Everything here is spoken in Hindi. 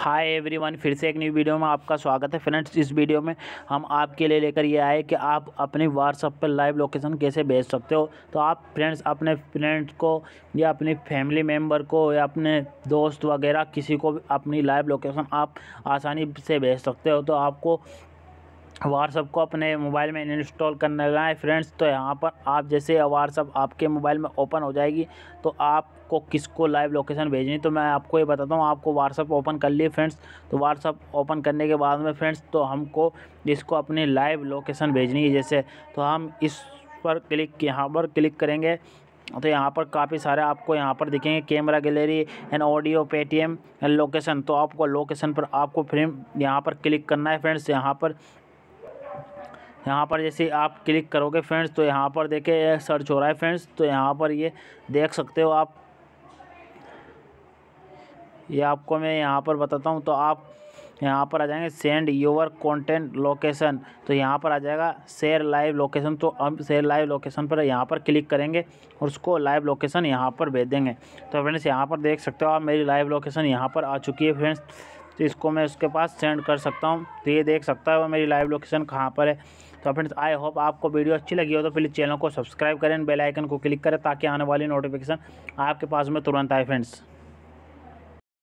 हाय एवरीवन फिर से एक न्यू वीडियो में आपका स्वागत है फ्रेंड्स इस वीडियो में हम आपके लिए लेकर ये आए कि आप अपने व्हाट्सअप पर लाइव लोकेशन कैसे भेज सकते हो तो आप फ्रेंड्स अपने फ्रेंड्स को या अपनी फैमिली मेम्बर को या अपने दोस्त वगैरह किसी को अपनी लाइव लोकेशन आप आसानी से भेज सकते हो तो आपको व्हाट्सअप को अपने मोबाइल में इंस्टॉल करने लगा है फ्रेंड्स तो यहाँ पर आप जैसे व्हाट्सअप आपके मोबाइल में ओपन हो जाएगी तो आपको किसको लाइव लोकेशन भेजनी तो मैं आपको ये बताता हूँ आपको व्हाट्सअप ओपन कर लिए फ्रेंड्स तो व्हाट्सअप ओपन करने के बाद में फ्रेंड्स तो हमको इसको अपनी लाइव लोकेशन भेजनी है जैसे तो हम इस पर क्लिक यहाँ पर क्लिक करेंगे तो यहाँ पर काफ़ी सारे आपको यहाँ पर दिखेंगे camera gallery and audio Paytm and location तो आपको लोकेशन पर आपको फ्रेम यहाँ पर क्लिक करना है फ्रेंड्स यहाँ पर यहाँ पर जैसे आप क्लिक करोगे फ्रेंड्स तो यहाँ पर देखे सर्च हो रहा है फ्रेंड्स तो यहाँ पर ये देख सकते हो आप ये आपको मैं यहाँ पर बताता हूँ तो आप यहाँ पर आ जाएंगे सेंड योर कंटेंट लोकेशन तो यहाँ पर आ जाएगा शेयर लाइव लोकेशन तो अब शेयर लाइव लोकेशन पर यहाँ पर क्लिक करेंगे और उसको लाइव लोकेशन यहाँ पर भेज देंगे तो फ्रेंड्स यहाँ पर देख सकते हो आप मेरी लाइव लोकेशन यहाँ पर आ चुकी है फ्रेंड्स तो इसको मैं उसके पास सेंड कर सकता हूँ तो ये देख सकता है वो मेरी लाइव लोकेशन कहाँ पर है तो फ्रेंड्स आई होप आपको वीडियो अच्छी लगी हो तो प्लीज़ चैनल को सब्सक्राइब करें बेल आइकन को क्लिक करें ताकि आने वाली नोटिफिकेशन आपके पास में तुरंत आए फ्रेंड्स